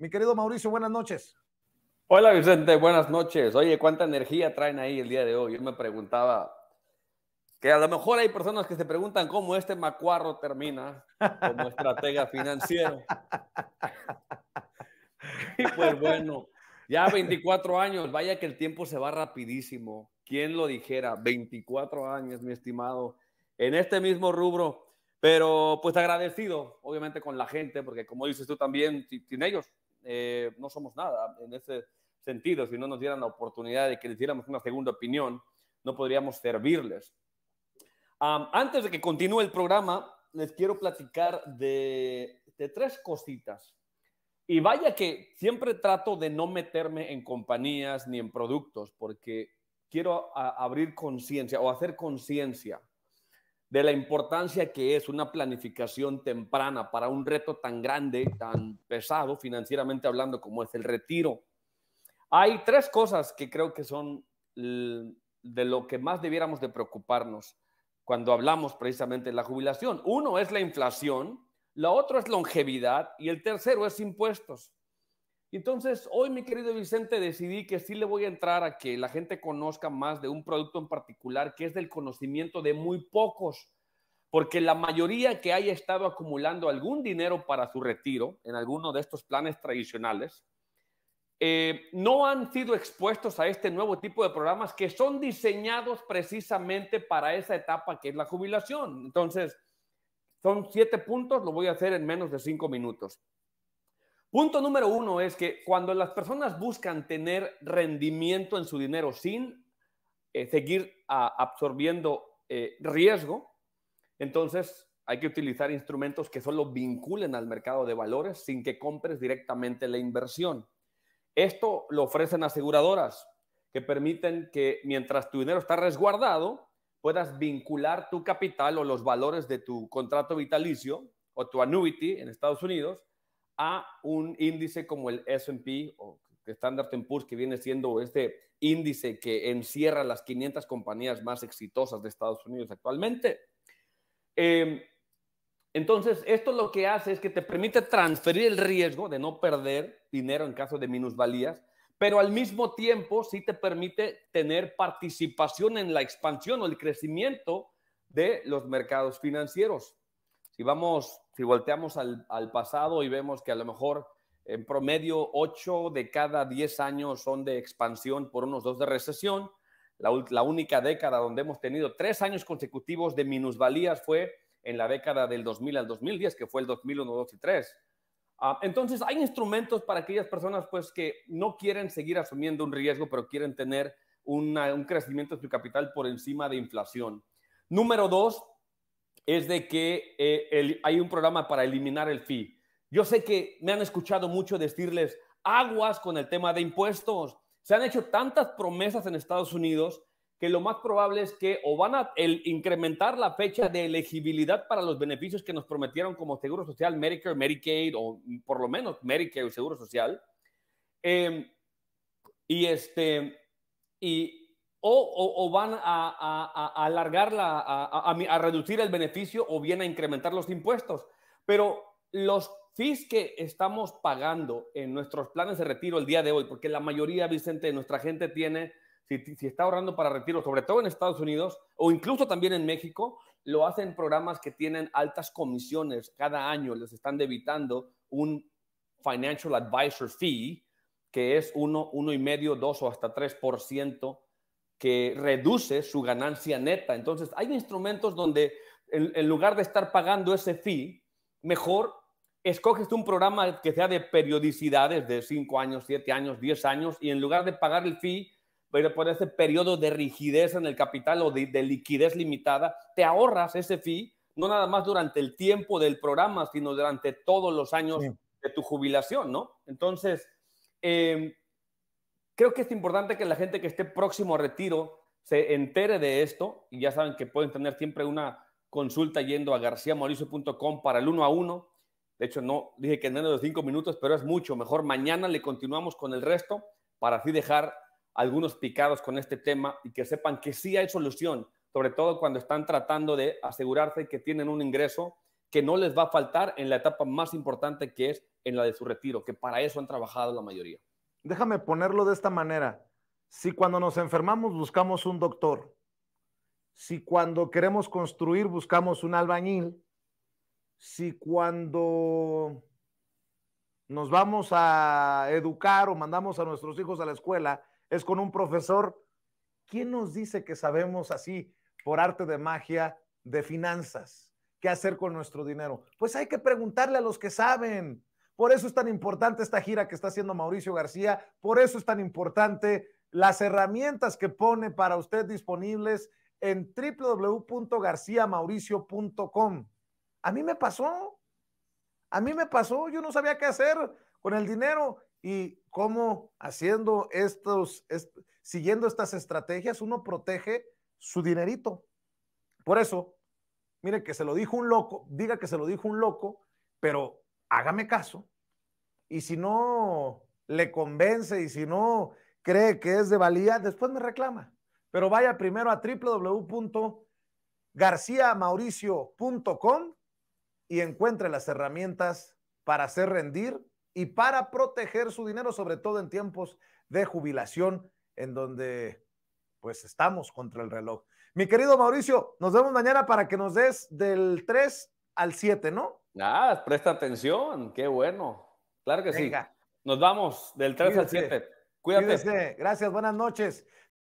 Mi querido Mauricio, buenas noches. Hola Vicente, buenas noches. Oye, ¿cuánta energía traen ahí el día de hoy? Yo me preguntaba, que a lo mejor hay personas que se preguntan cómo este macuarro termina como estratega financiero. y pues bueno, ya 24 años, vaya que el tiempo se va rapidísimo. ¿Quién lo dijera? 24 años, mi estimado, en este mismo rubro. Pero pues agradecido, obviamente, con la gente, porque como dices tú también, sin ellos eh, no somos nada en ese sentido. Si no nos dieran la oportunidad de que les diéramos una segunda opinión, no podríamos servirles. antes de que continúe el programa, les quiero platicar de tres cositas. Y vaya que siempre trato de no meterme en compañías ni en productos, porque quiero abrir conciencia o hacer conciencia de la importancia que es una planificación temprana para un reto tan grande, tan pesado financieramente hablando como es el retiro. Hay tres cosas que creo que son de lo que más debiéramos de preocuparnos cuando hablamos precisamente de la jubilación. Uno es la inflación, la otra es longevidad y el tercero es impuestos. Entonces, hoy, mi querido Vicente, decidí que sí le voy a entrar a que la gente conozca más de un producto en particular que es del conocimiento de muy pocos, porque la mayoría que haya estado acumulando algún dinero para su retiro en alguno de estos planes tradicionales, eh, no han sido expuestos a este nuevo tipo de programas que son diseñados precisamente para esa etapa que es la jubilación. Entonces, son siete puntos, lo voy a hacer en menos de cinco minutos. Punto número uno es que cuando las personas buscan tener rendimiento en su dinero sin eh, seguir absorbiendo eh, riesgo, entonces hay que utilizar instrumentos que solo vinculen al mercado de valores sin que compres directamente la inversión. Esto lo ofrecen aseguradoras que permiten que mientras tu dinero está resguardado, puedas vincular tu capital o los valores de tu contrato vitalicio o tu annuity en Estados Unidos a un índice como el SP o Standard Poor's, que viene siendo este índice que encierra las 500 compañías más exitosas de Estados Unidos actualmente. Em, entonces, esto lo que hace es que te permite transferir el riesgo de no perder dinero en caso de minusvalías, pero al mismo tiempo sí te permite tener participación en la expansión o el crecimiento de los mercados financieros. Y vamos, si volteamos al, pasado y vemos que a lo mejor en promedio 8 de cada 10 años son de expansión por unos 2 de recesión, la, única década donde hemos tenido 3 años consecutivos de minusvalías fue en la década del 2000 al 2010, que fue el 2001, 2002 y 3. Ah, entonces, hay instrumentos para aquellas personas pues, que no quieren seguir asumiendo un riesgo, pero quieren tener un crecimiento de su capital por encima de inflación. Número dos, es de que eh, hay un programa para eliminar el fee. Yo sé que me han escuchado mucho decirles aguas con el tema de impuestos. Se han hecho tantas promesas en Estados Unidos que lo más probable es que o van a incrementar la fecha de elegibilidad para los beneficios que nos prometieron como Seguro Social, Medicare, Medicaid o por lo menos Medicare y Seguro Social. Em, y este, y, o, van a, alargar, a, reducir el beneficio o bien a incrementar los impuestos. Pero los fees que estamos pagando en nuestros planes de retiro el día de hoy, porque la mayoría, Vicente, de nuestra gente tiene, si, está ahorrando para retiro, sobre todo en Estados Unidos o incluso también en México, lo hacen programas que tienen altas comisiones cada año, les están debitando un financial advisor fee, que es uno, uno y medio, dos o hasta 3% que reduce su ganancia neta. Entonces, hay instrumentos donde en, lugar de estar pagando ese fee, mejor escoges un programa que sea de periodicidades de cinco años, siete años, 10 años, y en lugar de pagar el fee por ese periodo de rigidez en el capital o de, liquidez limitada, te ahorras ese fee, no nada más durante el tiempo del programa, sino durante todos los años de tu jubilación, ¿no? Entonces, em, Creo que es importante que la gente que esté próximo a retiro se entere de esto y ya saben que pueden tener siempre una consulta yendo a garciamauricio.com para el uno a uno. De hecho, no dije que en menos de cinco minutos, pero es mucho. Mejor mañana le continuamos con el resto para así dejar algunos picados con este tema y que sepan que sí hay solución, sobre todo cuando están tratando de asegurarse que tienen un ingreso que no les va a faltar en la etapa más importante que es en la de su retiro, que para eso han trabajado la mayoría déjame ponerlo de esta manera. Si cuando nos enfermamos buscamos un doctor, si cuando queremos construir buscamos un albañil, si cuando nos vamos a educar o mandamos a nuestros hijos a la escuela es con un profesor, ¿quién nos dice que sabemos así por arte de magia de finanzas? ¿Qué hacer con nuestro dinero? Pues hay que preguntarle a los que saben. Por eso es tan importante esta gira que está haciendo Mauricio García, por eso es tan importante las herramientas que pone para usted disponibles en www.garciamauricio.com. A mí me pasó, a mí me pasó, yo no sabía qué hacer con el dinero y cómo haciendo estos, siguiendo estas estrategias, uno protege su dinerito. Por eso, mire que se lo dijo un loco, diga que se lo dijo un loco, pero hágame caso. Y si no le convence y si no cree que es de valía, después me reclama. Pero vaya primero a www.garciamauricio.com y encuentre las herramientas para hacer rendir y para proteger su dinero, sobre todo en tiempos de jubilación, en donde pues estamos contra el reloj. Mi querido Mauricio, nos vemos mañana para que nos des del 3 al 7, ¿no? Ah, presta atención, qué bueno. Claro que sí. Nos vamos del 3 al 7. Cuídate. Gracias, buenas noches.